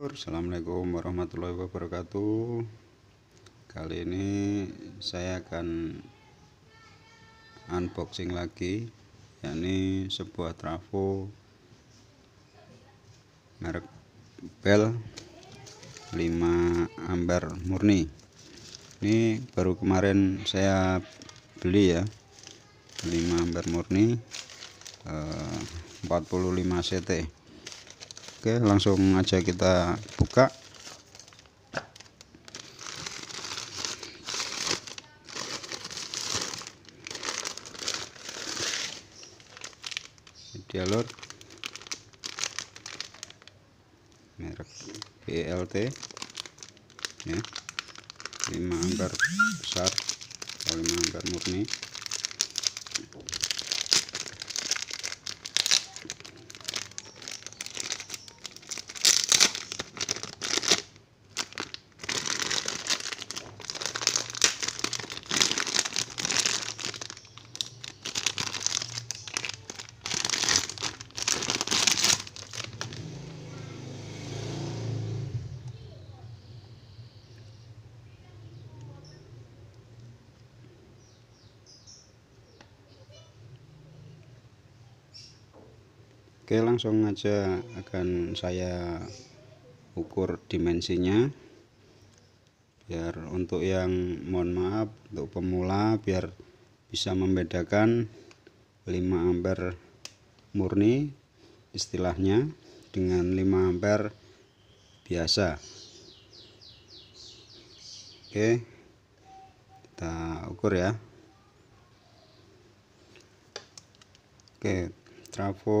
Assalamualaikum warahmatullahi wabarakatuh kali ini saya akan unboxing lagi yakni sebuah trafo merek bel 5 amber murni ini baru kemarin saya beli ya 5 amber murni 45 eh, CT Oke langsung aja kita buka media load merek BLT ya 5 angkar besar 5 angkar murni Oke langsung aja akan saya ukur dimensinya biar untuk yang mohon maaf untuk pemula biar bisa membedakan 5 ampere murni istilahnya dengan 5 ampere biasa oke kita ukur ya oke trafo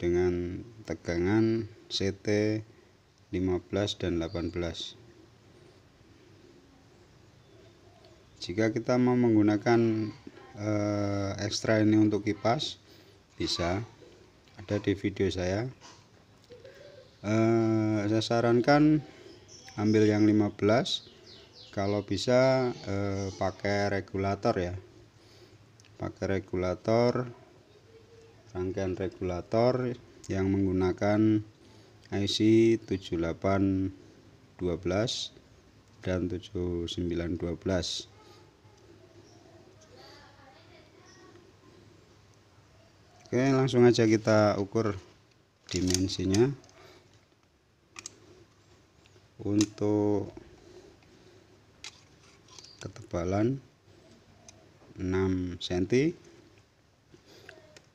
dengan tegangan CT 15 dan 18 jika kita mau menggunakan eh, ekstra ini untuk kipas bisa ada di video saya eh, saya sarankan ambil yang 15 kalau bisa eh, pakai regulator ya pakai regulator rangkaian regulator yang menggunakan IC 7812 dan 7912 Oke langsung aja kita ukur dimensinya untuk ketebalan 6 cm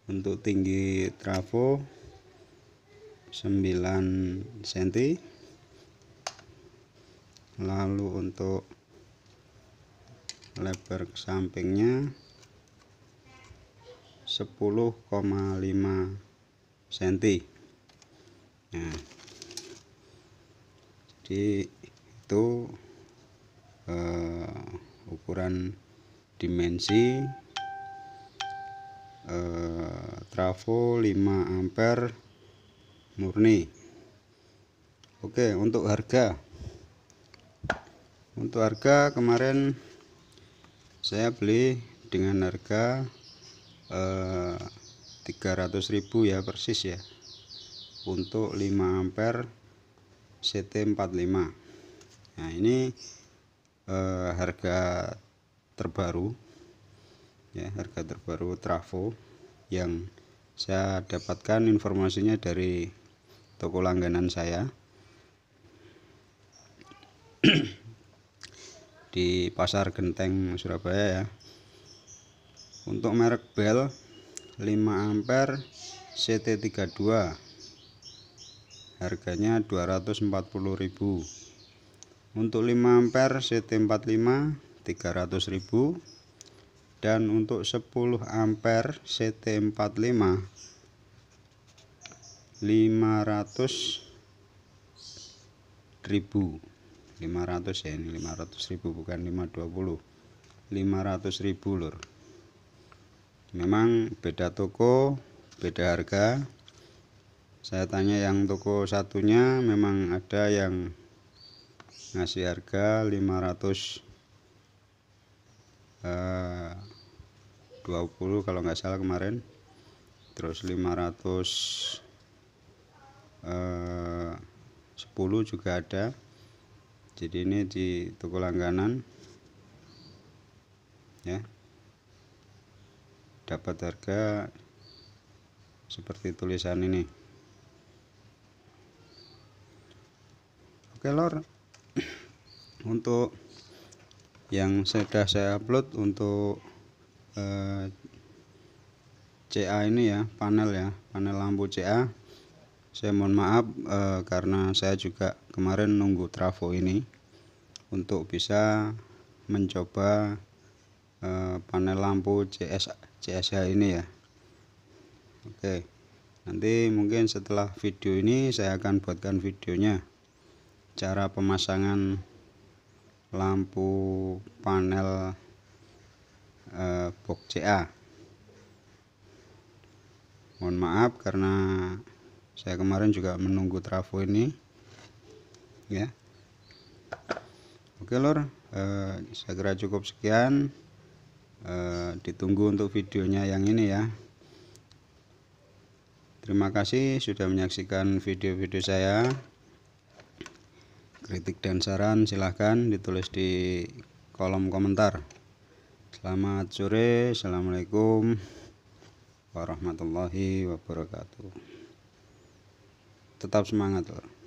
untuk tinggi trafo 9 cm lalu untuk lebar ke sampingnya 10,5 cm nah, jadi itu uh, ukuran dimensi eh, trafo 5 ampere murni Oke untuk harga untuk harga kemarin saya beli dengan harga eh, 300.000 ya persis ya untuk 5 ampere CT45 nah ini eh, harga terbaru ya harga terbaru trafo yang saya dapatkan informasinya dari toko langganan saya di pasar Genteng Surabaya ya untuk merek Bell 5 ampere CT32 harganya 240.000 untuk 5 ampere CT45 300.000 dan untuk 10 ampere CT45 500 ribu 500 ya ini 500 ribu bukan 520 500 ribu lor. memang beda toko beda harga saya tanya yang toko satunya memang ada yang ngasih harga 500 eh, 20 kalau nggak salah kemarin terus 500 eh, 10 juga ada jadi ini di toko langganan ya dapat harga seperti tulisan ini oke lor untuk yang sudah saya upload untuk eh, CA ini ya panel ya panel lampu CA saya mohon maaf eh, karena saya juga kemarin nunggu trafo ini untuk bisa mencoba eh, panel lampu CS CSH ini ya Oke nanti mungkin setelah video ini saya akan buatkan videonya cara pemasangan lampu panel Eh, box CA mohon maaf karena saya kemarin juga menunggu trafo ini ya oke lor eh, saya kira cukup sekian eh, ditunggu untuk videonya yang ini ya terima kasih sudah menyaksikan video-video saya kritik dan saran silahkan ditulis di kolom komentar Selamat sore, Assalamualaikum warahmatullahi wabarakatuh. Tetap semangat, loh!